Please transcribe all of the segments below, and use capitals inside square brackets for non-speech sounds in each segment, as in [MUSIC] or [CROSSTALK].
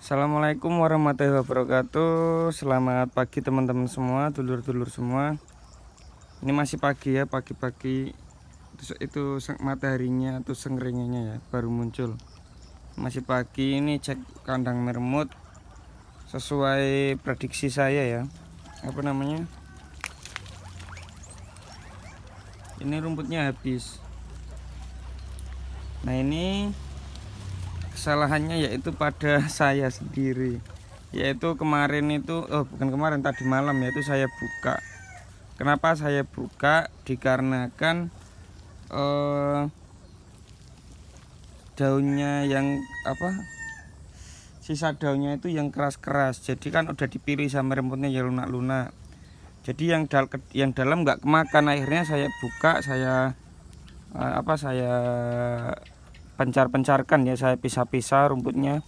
Assalamualaikum warahmatullahi wabarakatuh Selamat pagi teman-teman semua Dulur-dulur semua Ini masih pagi ya Pagi-pagi itu, itu mataharinya atau sengringnya ya Baru muncul Masih pagi ini cek kandang mermut Sesuai prediksi saya ya Apa namanya Ini rumputnya habis Nah ini kesalahannya yaitu pada [LAUGHS] saya sendiri yaitu kemarin itu oh bukan kemarin tadi malam yaitu saya buka kenapa saya buka dikarenakan eh, daunnya yang apa sisa daunnya itu yang keras-keras jadi kan udah dipilih sama rumputnya ya lunak-lunak jadi yang dal yang dalam nggak kemakan akhirnya saya buka saya eh, apa saya pencar-pencarkan ya saya pisah-pisah rumputnya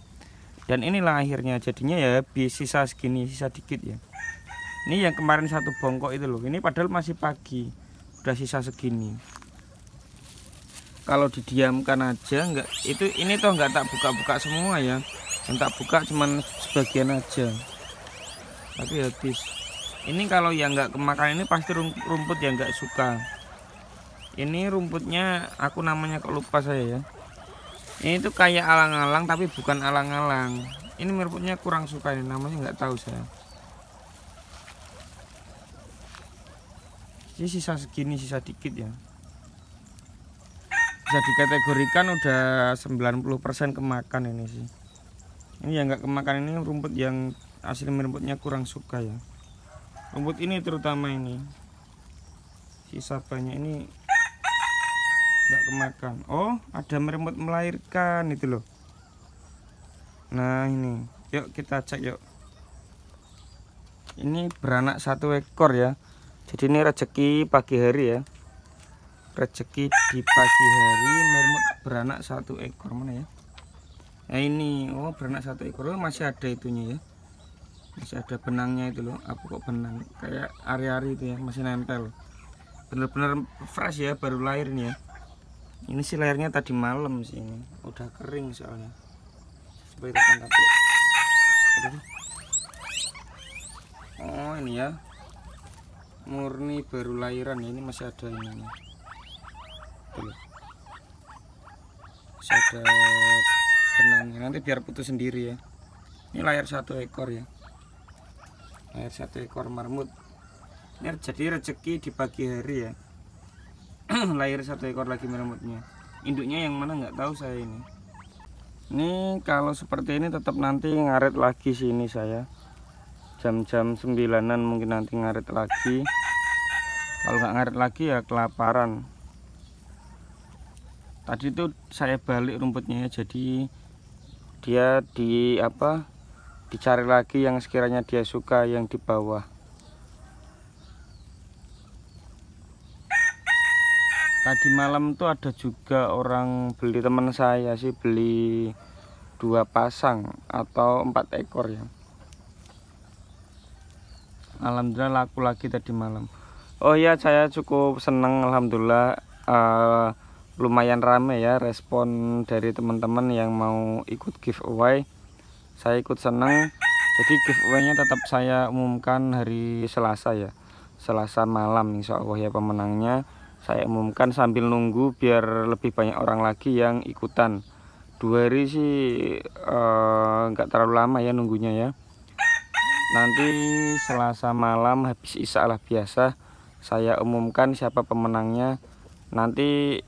dan inilah akhirnya jadinya ya sisa segini sisa dikit ya ini yang kemarin satu bongkok itu loh ini padahal masih pagi udah sisa segini kalau didiamkan aja enggak itu ini toh enggak tak buka-buka semua ya yang tak buka cuman sebagian aja tapi habis ini kalau yang enggak kemakan ini pasti rumput yang enggak suka ini rumputnya aku namanya kok lupa saya ya ini tuh kayak alang-alang tapi bukan alang-alang ini merebutnya kurang suka ini namanya nggak tahu saya ini sisa segini sisa dikit ya bisa dikategorikan udah 90% kemakan ini sih ini yang nggak kemakan ini rumput yang asli merebutnya kurang suka ya rumput ini terutama ini sisa banyak ini nggak kemakan oh ada meremut melahirkan itu loh nah ini yuk kita cek yuk ini beranak satu ekor ya jadi ini rezeki pagi hari ya rezeki di pagi hari meremot beranak satu ekor mana ya nah ini oh beranak satu ekor oh, masih ada itunya ya masih ada benangnya itu loh apa kok benang kayak ari-ari itu ya masih nempel bener-bener fresh ya baru lahir nih ya ini sih layarnya tadi malam sih ini udah kering soalnya supaya kita tangkap oh ini ya murni baru lahiran ya ini masih ada ini masih ada benangnya nanti biar putus sendiri ya ini layar satu ekor ya layar satu ekor marmut ini jadi rezeki di pagi hari ya [CLEARS THROAT] lahir satu ekor lagi meremutnya induknya yang mana nggak tahu saya ini ini kalau seperti ini tetap nanti ngaret lagi sini saya jam-jam sembilanan mungkin nanti ngaret lagi kalau nggak ngaret lagi ya kelaparan tadi itu saya balik rumputnya ya, jadi dia di apa dicari lagi yang sekiranya dia suka yang di bawah tadi malam tuh ada juga orang beli teman saya sih beli dua pasang atau empat ekor ya Alhamdulillah laku lagi tadi malam Oh iya saya cukup seneng Alhamdulillah uh, lumayan rame ya respon dari teman-teman yang mau ikut giveaway saya ikut seneng jadi giveaway-nya tetap saya umumkan hari Selasa ya Selasa malam insya Allah ya pemenangnya saya umumkan sambil nunggu biar lebih banyak orang lagi yang ikutan dua hari sih eh, nggak uh, terlalu lama ya nunggunya ya nanti selasa malam habis isya biasa saya umumkan siapa pemenangnya nanti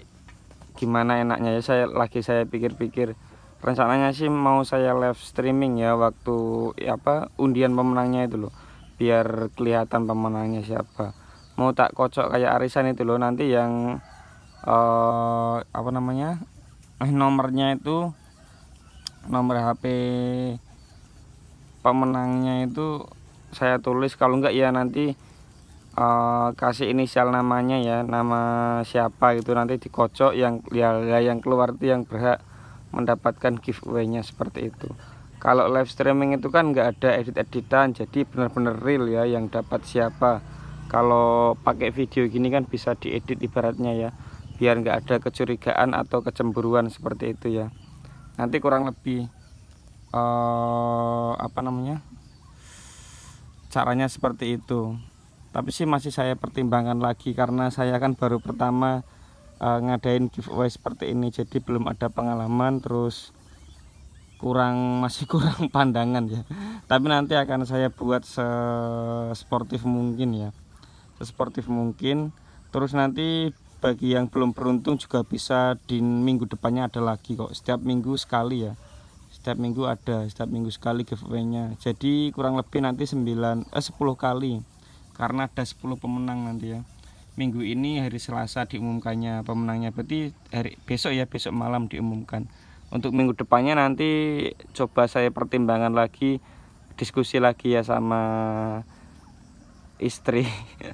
gimana enaknya ya saya lagi saya pikir-pikir rencananya sih mau saya live streaming ya waktu ya apa undian pemenangnya itu loh biar kelihatan pemenangnya siapa mau tak kocok kayak arisan itu loh nanti yang uh, apa namanya eh, nomornya itu nomor HP pemenangnya itu saya tulis kalau enggak ya nanti uh, kasih inisial namanya ya nama siapa itu nanti dikocok yang ya, yang keluar itu yang berhak mendapatkan giveaway-nya seperti itu kalau live streaming itu kan enggak ada edit-editan jadi benar-benar real ya yang dapat siapa kalau pakai video gini kan bisa diedit ibaratnya ya biar nggak ada kecurigaan atau kecemburuan seperti itu ya nanti kurang lebih uh, apa namanya caranya seperti itu tapi sih masih saya pertimbangkan lagi karena saya kan baru pertama uh, ngadain giveaway seperti ini jadi belum ada pengalaman terus kurang [LAUGHS] masih kurang pandangan ya tapi nanti akan saya buat se sportif mungkin ya sesportif mungkin terus nanti bagi yang belum beruntung juga bisa di minggu depannya ada lagi kok setiap minggu sekali ya setiap minggu ada setiap minggu sekali giveaway-nya jadi kurang lebih nanti 9 eh 10 kali karena ada 10 pemenang nanti ya minggu ini hari Selasa diumumkannya pemenangnya berarti hari besok ya besok malam diumumkan untuk minggu depannya nanti coba saya pertimbangan lagi diskusi lagi ya sama istri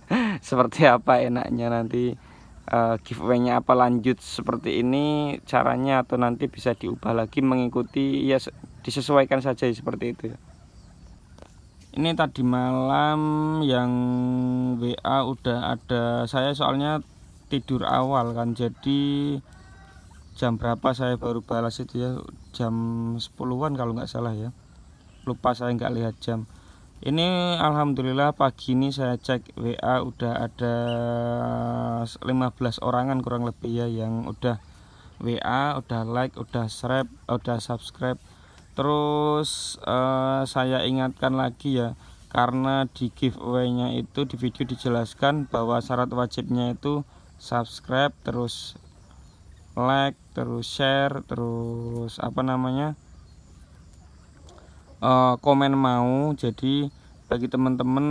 [LAUGHS] seperti apa enaknya nanti uh, giveaway-nya apa lanjut seperti ini caranya atau nanti bisa diubah lagi mengikuti ya disesuaikan saja seperti itu ya. ini tadi malam yang WA udah ada saya soalnya tidur awal kan jadi jam berapa saya baru balas itu ya jam 10-an kalau nggak salah ya lupa saya nggak lihat jam ini alhamdulillah pagi ini saya cek WA udah ada 15 orangan kurang lebih ya yang udah WA udah like udah subscribe udah subscribe terus uh, saya ingatkan lagi ya karena di giveaway nya itu di video dijelaskan bahwa syarat wajibnya itu subscribe terus like terus share terus apa namanya Eh, komen mau jadi bagi teman-teman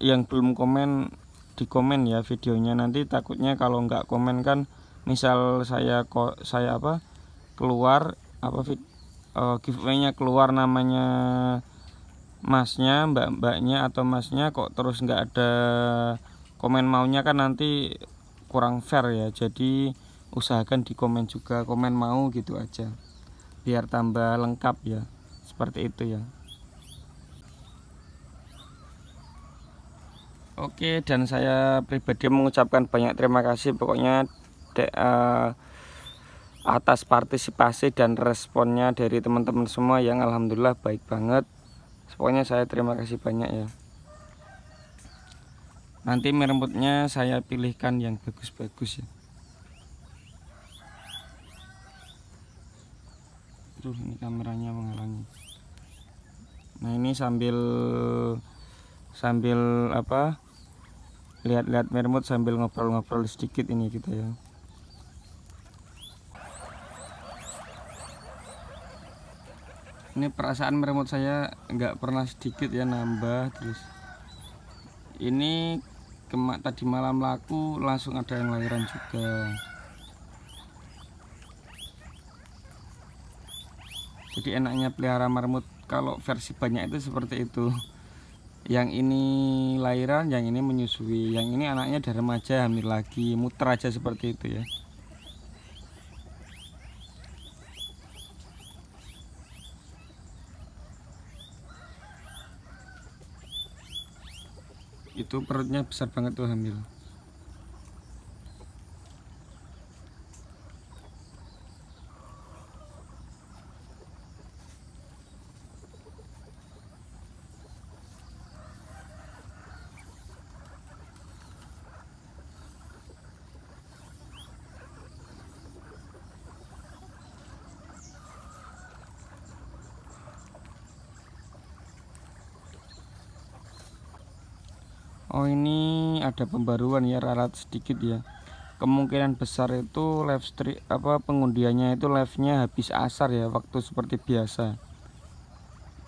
yang belum komen di komen ya videonya nanti takutnya kalau nggak komen kan misal saya kok saya apa keluar apa vid, uh, eh, giveaway-nya keluar namanya masnya mbak-mbaknya atau masnya kok terus nggak ada komen maunya kan nanti kurang fair ya jadi usahakan di komen juga komen mau gitu aja biar tambah lengkap ya seperti itu ya Oke dan saya pribadi mengucapkan banyak terima kasih pokoknya de, uh, atas partisipasi dan responnya dari teman-teman semua yang alhamdulillah baik banget pokoknya saya terima kasih banyak ya nanti merembutnya saya pilihkan yang bagus-bagus ya Tuh ini kameranya mengalami nah ini sambil sambil apa lihat-lihat mermut sambil ngobrol-ngobrol sedikit ini kita ya ini perasaan mermut saya nggak pernah sedikit ya nambah terus ini kemak tadi malam laku langsung ada yang lahiran juga jadi enaknya pelihara marmut kalau versi banyak itu seperti itu yang ini lahiran yang ini menyusui yang ini anaknya dari remaja hamil lagi muter aja seperti itu ya itu perutnya besar banget tuh hamil Oh ini ada pembaruan ya ralat sedikit ya kemungkinan besar itu live stream apa pengundiannya itu live nya habis asar ya waktu seperti biasa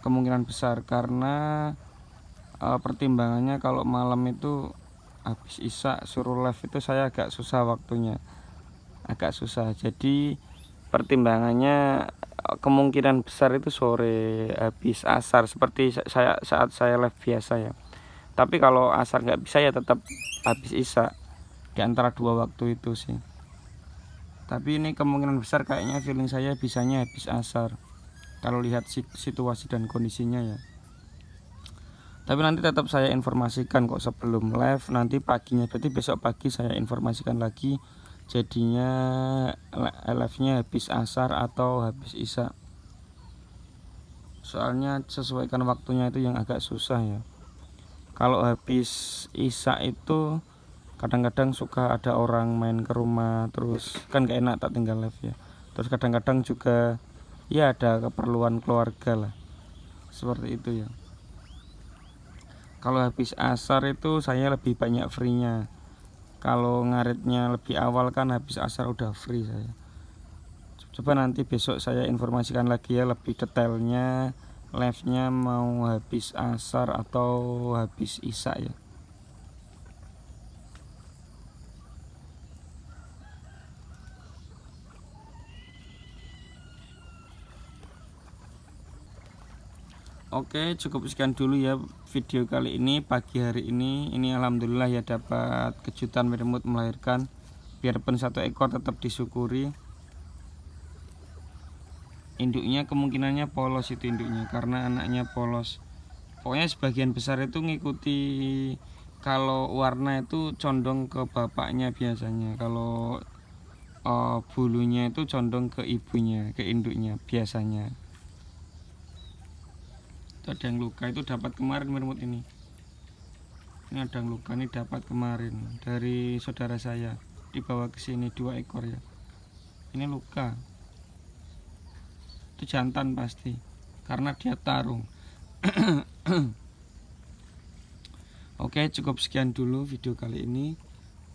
kemungkinan besar karena uh, pertimbangannya kalau malam itu habis isak suruh live itu saya agak susah waktunya agak susah jadi pertimbangannya eh, kemungkinan besar itu sore habis asar seperti saya saat saya live biasa ya tapi kalau asar nggak bisa ya tetap habis isa di antara dua waktu itu sih tapi ini kemungkinan besar kayaknya feeling saya bisanya habis asar kalau lihat situasi dan kondisinya ya tapi nanti tetap saya informasikan kok sebelum live nanti paginya berarti besok pagi saya informasikan lagi jadinya live nya habis asar atau habis isa. soalnya sesuaikan waktunya itu yang agak susah ya kalau habis isak itu kadang-kadang suka ada orang main ke rumah terus kan gak enak tak tinggal live ya terus kadang-kadang juga ya ada keperluan keluarga lah seperti itu ya kalau habis asar itu saya lebih banyak free nya kalau ngaritnya lebih awal kan habis asar udah free saya coba nanti besok saya informasikan lagi ya lebih detailnya live-nya mau habis asar atau habis Isa ya Oke cukup sekian dulu ya video kali ini pagi hari ini ini alhamdulillah ya dapat kejutan beremut melahirkan biarpun satu ekor tetap disyukuri induknya kemungkinannya polos itu induknya karena anaknya polos pokoknya sebagian besar itu ngikuti kalau warna itu condong ke bapaknya biasanya kalau uh, bulunya itu condong ke ibunya ke induknya biasanya itu ada yang luka itu dapat kemarin mermut ini ini ada yang luka ini dapat kemarin dari saudara saya dibawa ke sini dua ekor ya ini luka itu jantan pasti karena dia tarung [CLEARS THROAT] Oke cukup sekian dulu video kali ini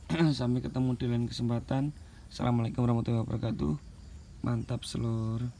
[CLEARS THROAT] Sampai ketemu di lain kesempatan Assalamualaikum warahmatullahi wabarakatuh Mantap seluruh